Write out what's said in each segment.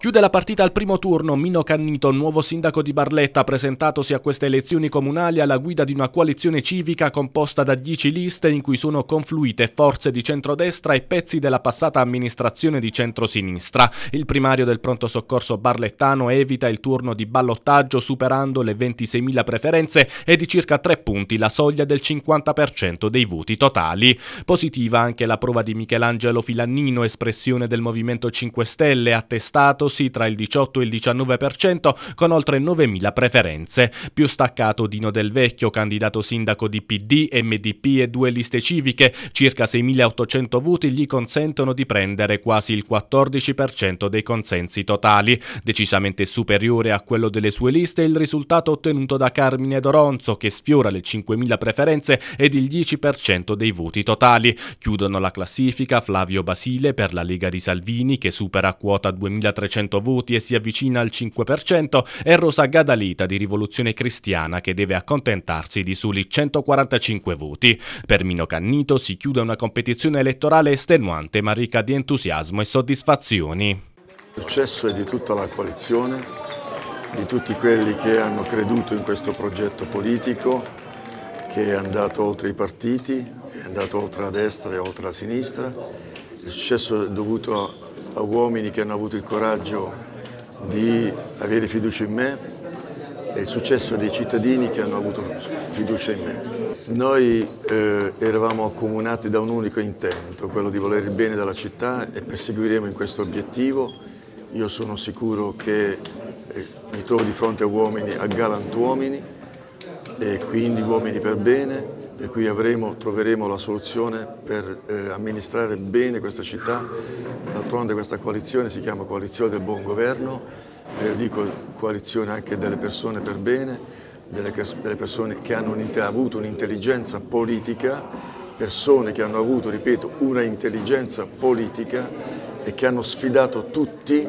Chiude la partita al primo turno Mino Cannito, nuovo sindaco di Barletta, presentatosi a queste elezioni comunali alla guida di una coalizione civica composta da dieci liste in cui sono confluite forze di centrodestra e pezzi della passata amministrazione di centrosinistra. Il primario del pronto soccorso barlettano evita il turno di ballottaggio superando le 26.000 preferenze e di circa tre punti la soglia del 50% dei voti totali. Positiva anche la prova di Michelangelo Filannino, espressione del Movimento 5 Stelle, attestato sì tra il 18 e il 19% con oltre 9.000 preferenze. Più staccato Dino Del Vecchio, candidato sindaco di PD, MDP e due liste civiche, circa 6.800 voti gli consentono di prendere quasi il 14% dei consensi totali. Decisamente superiore a quello delle sue liste il risultato ottenuto da Carmine Doronzo che sfiora le 5.000 preferenze ed il 10% dei voti totali. Chiudono la classifica Flavio Basile per la Lega di Salvini che supera quota 2.300 100 voti e si avvicina al 5%, è Rosa Gadalita di Rivoluzione Cristiana che deve accontentarsi di soli 145 voti. Per Mino Cannito si chiude una competizione elettorale estenuante ma ricca di entusiasmo e soddisfazioni. Il successo è di tutta la coalizione, di tutti quelli che hanno creduto in questo progetto politico che è andato oltre i partiti, è andato oltre a destra e oltre a sinistra. Il successo è dovuto a uomini che hanno avuto il coraggio di avere fiducia in me e il successo dei cittadini che hanno avuto fiducia in me. Noi eh, eravamo accomunati da un unico intento, quello di voler il bene della città e perseguiremo in questo obiettivo. Io sono sicuro che eh, mi trovo di fronte a uomini, a galantuomini, e quindi uomini per bene, e qui avremo, troveremo la soluzione per eh, amministrare bene questa città. D'altronde questa coalizione si chiama coalizione del buon governo, eh, dico coalizione anche delle persone per bene, delle, delle persone che hanno un, avuto un'intelligenza politica, persone che hanno avuto, ripeto, una intelligenza politica e che hanno sfidato tutti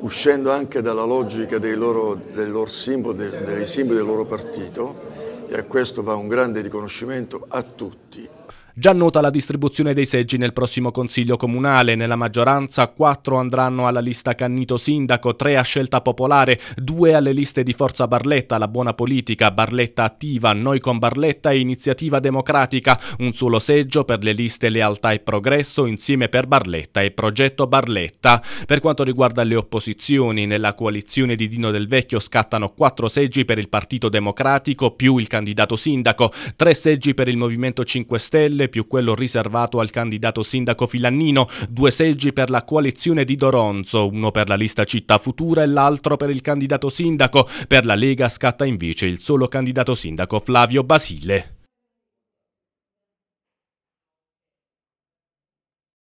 uscendo anche dalla logica dei loro, dei loro simboli, dei simboli del loro partito e a questo va un grande riconoscimento a tutti, Già nota la distribuzione dei seggi nel prossimo Consiglio Comunale. Nella maggioranza 4 andranno alla lista Cannito Sindaco, 3 a scelta popolare, 2 alle liste di Forza Barletta, La Buona Politica, Barletta Attiva, Noi con Barletta e Iniziativa Democratica. Un solo seggio per le liste Lealtà e Progresso, insieme per Barletta e Progetto Barletta. Per quanto riguarda le opposizioni, nella coalizione di Dino del Vecchio scattano 4 seggi per il Partito Democratico più il candidato sindaco, 3 seggi per il Movimento 5 Stelle, regionale più quello riservato al candidato sindaco Filannino, due seggi per la coalizione di Doronzo, uno per la lista Città Futura e l'altro per il candidato sindaco. Per la Lega scatta invece il solo candidato sindaco Flavio Basile.